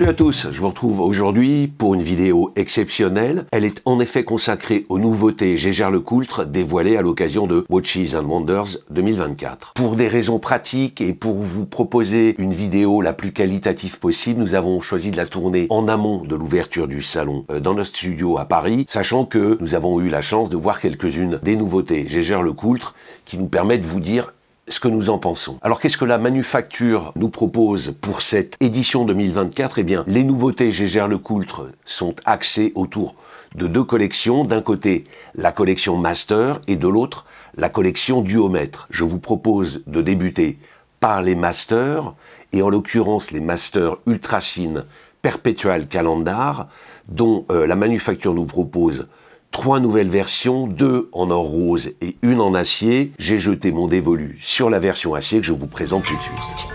Salut à tous, je vous retrouve aujourd'hui pour une vidéo exceptionnelle. Elle est en effet consacrée aux nouveautés Gégère Lecoultre dévoilées à l'occasion de Watches and Wonders 2024. Pour des raisons pratiques et pour vous proposer une vidéo la plus qualitative possible, nous avons choisi de la tourner en amont de l'ouverture du salon euh, dans notre studio à Paris, sachant que nous avons eu la chance de voir quelques-unes des nouveautés Gégère Lecoultre qui nous permettent de vous dire ce que nous en pensons. Alors qu'est-ce que la manufacture nous propose pour cette édition 2024 Eh bien, les nouveautés Gégère Le Coultre sont axées autour de deux collections. D'un côté, la collection Master et de l'autre, la collection Duomètre. Je vous propose de débuter par les Masters et en l'occurrence les Masters Ultracine Perpetual Calendar dont euh, la manufacture nous propose trois nouvelles versions, deux en or rose et une en acier, j'ai jeté mon dévolu sur la version acier que je vous présente tout de suite.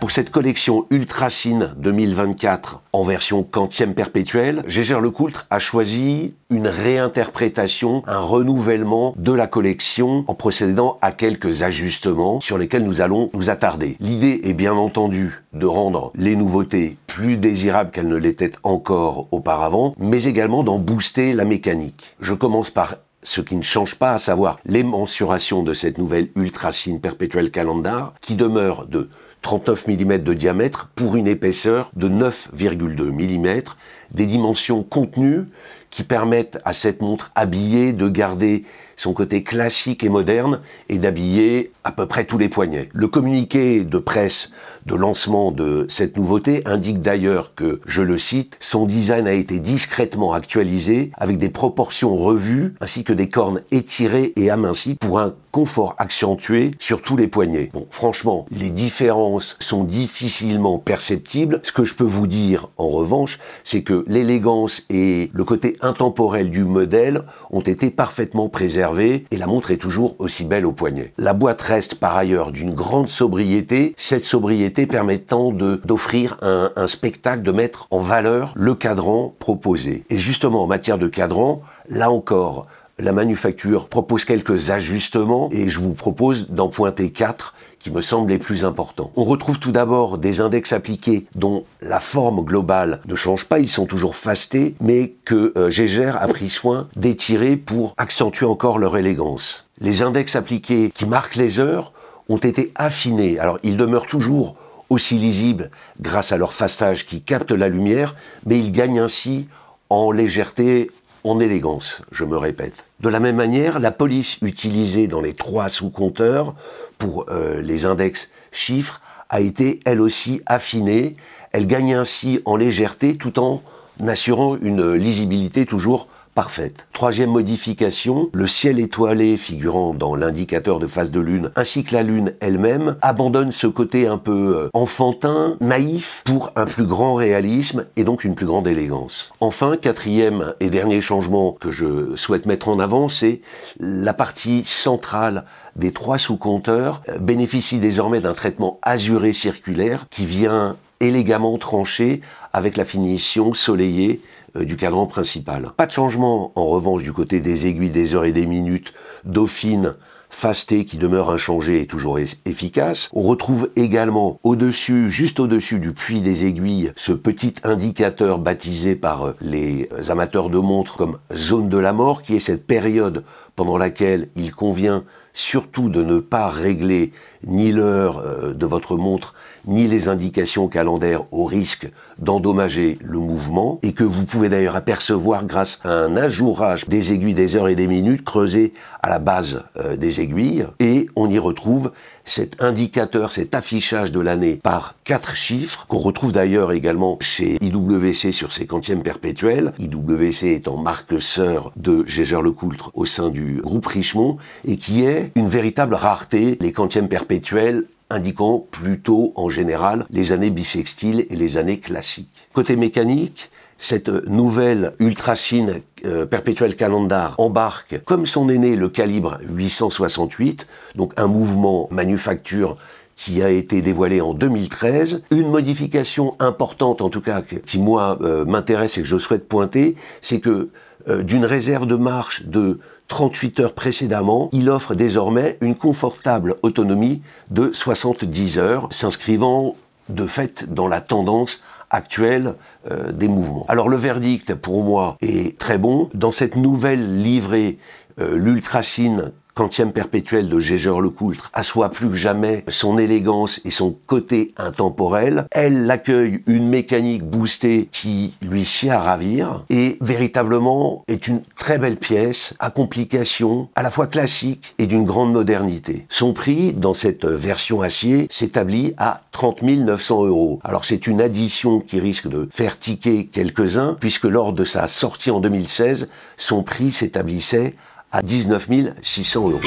Pour cette collection Ultracine 2024 en version quantième perpétuelle, Gégère Lecoultre a choisi une réinterprétation, un renouvellement de la collection en procédant à quelques ajustements sur lesquels nous allons nous attarder. L'idée est bien entendu de rendre les nouveautés plus désirables qu'elles ne l'étaient encore auparavant, mais également d'en booster la mécanique. Je commence par ce qui ne change pas, à savoir les mensurations de cette nouvelle ultracine perpétuelle calendar, qui demeure de 39 mm de diamètre pour une épaisseur de 9,2 mm, des dimensions contenues qui permettent à cette montre habillée de garder son côté classique et moderne et d'habiller à peu près tous les poignets. Le communiqué de presse de lancement de cette nouveauté indique d'ailleurs que, je le cite, son design a été discrètement actualisé avec des proportions revues ainsi que des cornes étirées et amincies pour un confort accentué sur tous les poignets. Bon, franchement, les différences sont difficilement perceptibles. Ce que je peux vous dire en revanche, c'est que l'élégance et le côté intemporel du modèle ont été parfaitement préservés et la montre est toujours aussi belle au poignet. La boîte reste par ailleurs d'une grande sobriété, cette sobriété permettant d'offrir un, un spectacle, de mettre en valeur le cadran proposé. Et justement en matière de cadran, là encore, la manufacture propose quelques ajustements et je vous propose d'en pointer quatre qui me semblent les plus importants. On retrouve tout d'abord des index appliqués dont la forme globale ne change pas, ils sont toujours fastés, mais que euh, Gégère a pris soin d'étirer pour accentuer encore leur élégance. Les index appliqués qui marquent les heures ont été affinés, alors ils demeurent toujours aussi lisibles grâce à leur fastage qui capte la lumière, mais ils gagnent ainsi en légèreté, en élégance, je me répète. De la même manière, la police utilisée dans les trois sous-compteurs pour euh, les index chiffres a été elle aussi affinée. Elle gagne ainsi en légèreté tout en assurant une lisibilité toujours parfaite. Troisième modification, le ciel étoilé figurant dans l'indicateur de phase de lune ainsi que la lune elle-même abandonne ce côté un peu euh, enfantin, naïf, pour un plus grand réalisme et donc une plus grande élégance. Enfin, quatrième et dernier changement que je souhaite mettre en avant, c'est la partie centrale des trois sous-compteurs euh, bénéficie désormais d'un traitement azuré circulaire qui vient élégamment tranché avec la finition soleillée euh, du cadran principal. Pas de changement en revanche du côté des aiguilles, des heures et des minutes, dauphine fasté qui demeure inchangé et toujours efficace. On retrouve également au-dessus, juste au-dessus du puits des aiguilles, ce petit indicateur baptisé par euh, les amateurs de montres comme zone de la mort, qui est cette période pendant laquelle il convient surtout de ne pas régler ni l'heure euh, de votre montre, ni les indications calendaires au risque d'endommager le mouvement, et que vous pouvez d'ailleurs apercevoir grâce à un ajourage des aiguilles des heures et des minutes creusées à la base euh, des et on y retrouve cet indicateur, cet affichage de l'année par quatre chiffres, qu'on retrouve d'ailleurs également chez IWC sur ses quantièmes perpétuels, IWC étant marque sœur de Gégère-Lecoultre au sein du groupe Richemont, et qui est une véritable rareté, les quantièmes perpétuels indiquant plutôt en général les années bissextiles et les années classiques. Côté mécanique, cette nouvelle ultracine euh, perpétuel calendar embarque, comme son aîné, le calibre 868, donc un mouvement manufacture qui a été dévoilé en 2013. Une modification importante, en tout cas, qui moi euh, m'intéresse et que je souhaite pointer, c'est que euh, d'une réserve de marche de 38 heures précédemment, il offre désormais une confortable autonomie de 70 heures, s'inscrivant de fait dans la tendance actuelle euh, des mouvements. Alors le verdict, pour moi, est très bon. Dans cette nouvelle livrée, euh, l'ultrachine quantième perpétuel de Gégeur Lecoultre assoit plus que jamais son élégance et son côté intemporel. Elle l'accueille une mécanique boostée qui lui sied à ravir et véritablement est une très belle pièce à complications à la fois classique et d'une grande modernité. Son prix dans cette version acier s'établit à 30 900 euros. Alors c'est une addition qui risque de faire tiquer quelques-uns puisque lors de sa sortie en 2016, son prix s'établissait à 19 600 euros.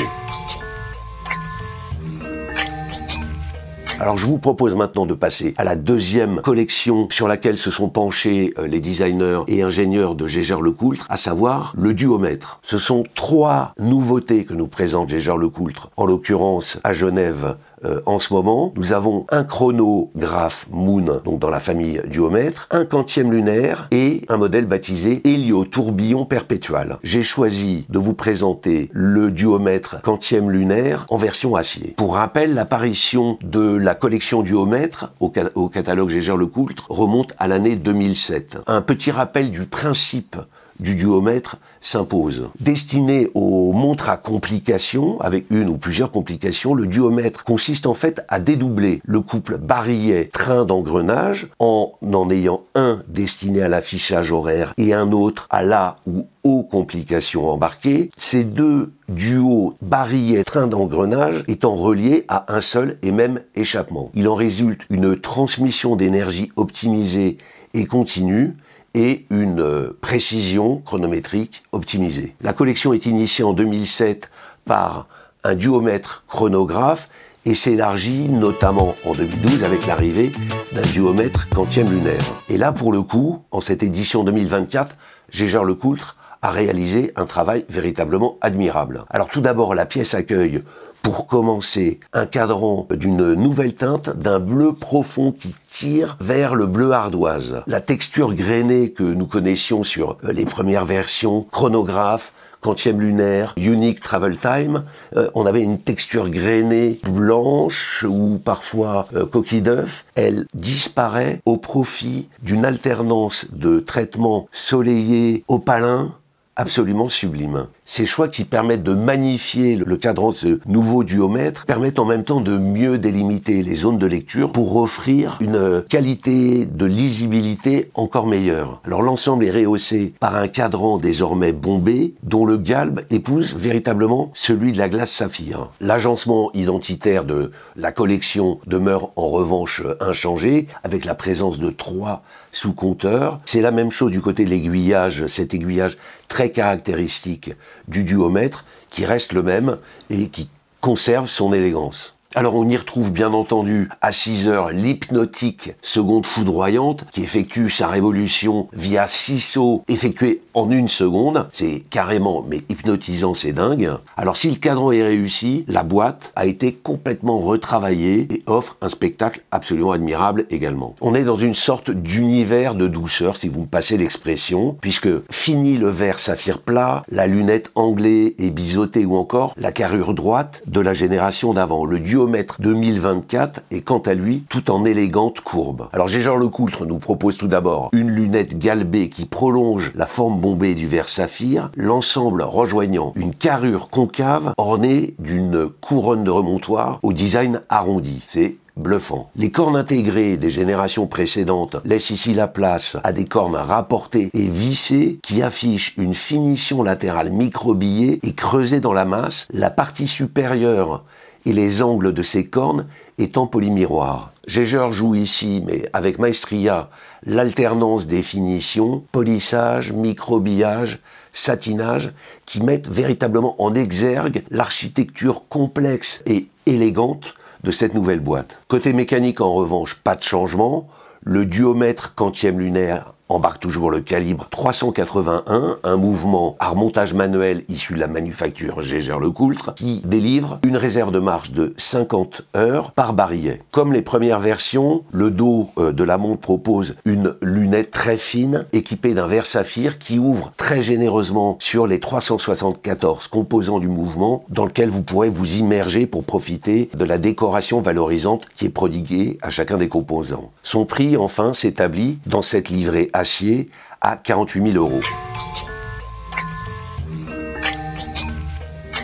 Alors je vous propose maintenant de passer à la deuxième collection sur laquelle se sont penchés euh, les designers et ingénieurs de Gégère Lecoultre, à savoir le duomètre. Ce sont trois nouveautés que nous présente Gégère Lecoultre, en l'occurrence à Genève euh, en ce moment. Nous avons un chronographe Moon, donc dans la famille duomètre, un quantième lunaire et un modèle baptisé Hélio tourbillon perpétuel. J'ai choisi de vous présenter le duomètre quantième lunaire en version acier. Pour rappel, l'apparition de la collection duomètre au, catalogue Gégère-Lecoultre remonte à l'année 2007. Un petit rappel du principe du duomètre s'impose. Destiné aux montres à complications, avec une ou plusieurs complications, le duomètre consiste en fait à dédoubler le couple barillet-train d'engrenage en en ayant un destiné à l'affichage horaire et un autre à la ou aux complications embarquées. Ces deux duos barillet-train d'engrenage étant reliés à un seul et même échappement. Il en résulte une transmission d'énergie optimisée et continue et une euh, précision chronométrique optimisée. La collection est initiée en 2007 par un duomètre chronographe et s'élargit notamment en 2012 avec l'arrivée d'un duomètre quantième lunaire. Et là, pour le coup, en cette édition 2024, le Lecoultre a réalisé un travail véritablement admirable. Alors tout d'abord, la pièce accueille, pour commencer, un cadran d'une nouvelle teinte, d'un bleu profond qui tire vers le bleu ardoise. La texture grainée que nous connaissions sur les premières versions, chronographe, quantième lunaire, unique travel time, euh, on avait une texture grainée blanche ou parfois euh, coquille d'œuf. Elle disparaît au profit d'une alternance de traitements soleillés, opalins, absolument sublime. Ces choix qui permettent de magnifier le cadran de ce nouveau duomètre permettent en même temps de mieux délimiter les zones de lecture pour offrir une euh, qualité de lisibilité encore meilleure. Alors l'ensemble est rehaussé par un cadran désormais bombé dont le galbe épouse véritablement celui de la glace saphir. L'agencement identitaire de la collection demeure en revanche inchangé avec la présence de trois sous-compteurs. C'est la même chose du côté de l'aiguillage, cet aiguillage très caractéristique du duomètre qui reste le même et qui conserve son élégance. Alors on y retrouve bien entendu à 6 heures l'hypnotique seconde foudroyante qui effectue sa révolution via 6 sauts effectués en une seconde. C'est carrément mais hypnotisant, c'est dingue. Alors si le cadran est réussi, la boîte a été complètement retravaillée et offre un spectacle absolument admirable également. On est dans une sorte d'univers de douceur, si vous me passez l'expression, puisque fini le verre saphir plat, la lunette anglais et biseautée ou encore la carrure droite de la génération d'avant, le duo 2024 est quant à lui tout en élégante courbe. Alors le Lecoultre nous propose tout d'abord une lunette galbée qui prolonge la forme bombée du verre saphir, l'ensemble rejoignant une carrure concave ornée d'une couronne de remontoir au design arrondi. C'est bluffant. Les cornes intégrées des générations précédentes laissent ici la place à des cornes rapportées et vissées qui affichent une finition latérale microbillée et creusée dans la masse. La partie supérieure et les angles de ses cornes étant polymiroirs. Geiger joue ici, mais avec maestria, l'alternance des finitions, polissage, microbillage, satinage, qui mettent véritablement en exergue l'architecture complexe et élégante de cette nouvelle boîte. Côté mécanique, en revanche, pas de changement. Le duomètre quantième lunaire embarque toujours le calibre 381, un mouvement à remontage manuel issu de la manufacture Gégère-Lecoultre, qui délivre une réserve de marche de 50 heures par barillet. Comme les premières versions, le dos euh, de la montre propose une lunette très fine équipée d'un verre saphir qui ouvre très généreusement sur les 374 composants du mouvement dans lequel vous pourrez vous immerger pour profiter de la décoration valorisante qui est prodiguée à chacun des composants. Son prix, enfin, s'établit dans cette livrée à acier à 48 000 euros.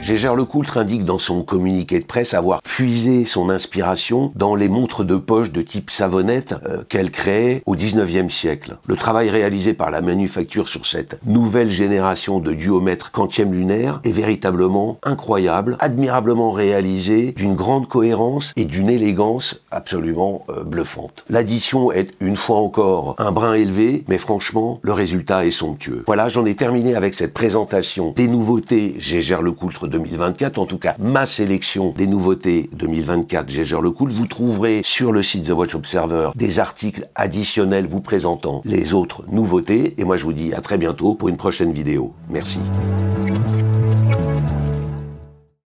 Gégère Lecoultre indique dans son communiqué de presse avoir puisé son inspiration dans les montres de poche de type savonnette euh, qu'elle créait au 19e siècle. Le travail réalisé par la manufacture sur cette nouvelle génération de duomètres quantième lunaire est véritablement incroyable, admirablement réalisé, d'une grande cohérence et d'une élégance absolument euh, bluffante. L'addition est une fois encore un brin élevé, mais franchement, le résultat est somptueux. Voilà, j'en ai terminé avec cette présentation des nouveautés Gégère Lecoultre de 2024, en tout cas ma sélection des nouveautés 2024 Gégeur le Cool. Vous trouverez sur le site The Watch Observer des articles additionnels vous présentant les autres nouveautés. Et moi je vous dis à très bientôt pour une prochaine vidéo. Merci.